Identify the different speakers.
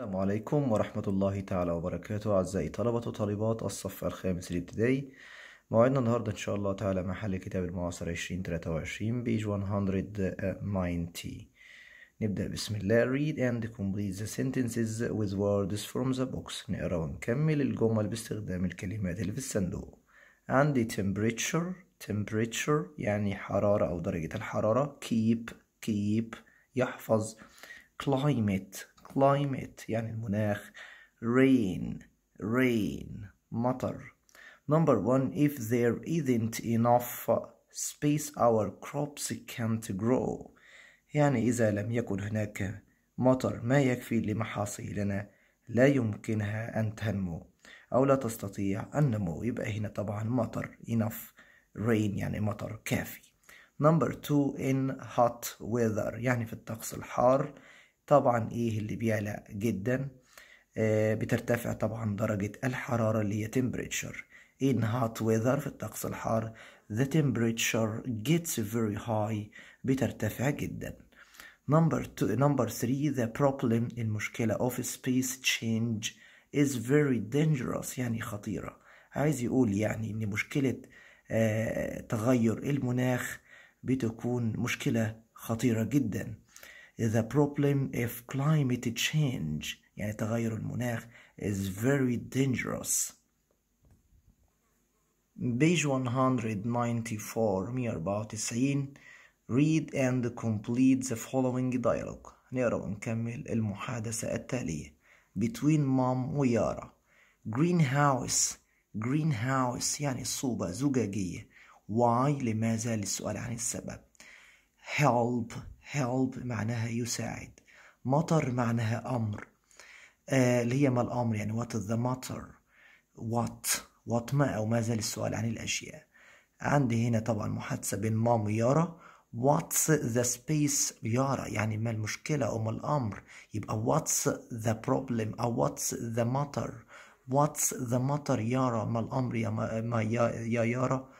Speaker 1: السلام عليكم ورحمة الله تعالى وبركاته أعزائي طلبة وطالبات الصف الخامس الابتدائي موعدنا النهاردة إن شاء الله تعالى مع حل كتاب المعاصر 2023 بيج 190 نبدأ بسم الله read and complete the sentences with words from the box نقرأ ونكمل الجمل باستخدام الكلمات اللي في الصندوق عندي temperature temperature يعني حرارة أو درجة الحرارة keep keep يحفظ climate climate يعني المناخ rain rain مطر number one if there isn't enough space our crops can't grow يعني إذا لم يكن هناك مطر ما يكفي لمحاصيلنا لا يمكنها أن تنمو أو لا تستطيع النمو يبقى هنا طبعا مطر enough rain يعني مطر كافي number two in hot weather يعني في الطقس الحار طبعا ايه اللي بيعلى جدا آه، بترتفع طبعا درجة الحرارة اللي هي temperature in hot weather في الطقس الحار the temperature gets very high بترتفع جدا number two number three the problem المشكلة of space change is very dangerous يعني خطيرة عايز يقول يعني ان مشكلة آه، تغير المناخ بتكون مشكلة خطيرة جدا the problem of climate change يعني تغير المناخ is very dangerous page 194 194 read and complete the following dialogue نقرأ ونكمل المحادثة التالية between mom ويارا greenhouse greenhouse يعني صوبة زجاجية why لماذا للسؤال عن السبب help help معناها يساعد مطر معناها أمر آه، اللي هي ما الأمر يعني what is the matter what what ما أو ما زال السؤال عن الأشياء عندي هنا طبعا محادثة بين مام ويارا what's the space يارا يعني ما المشكلة أو ما الأمر يبقى what's the problem أو what's the matter what's the matter يارا ما الأمر يا, ما يا, يا يارا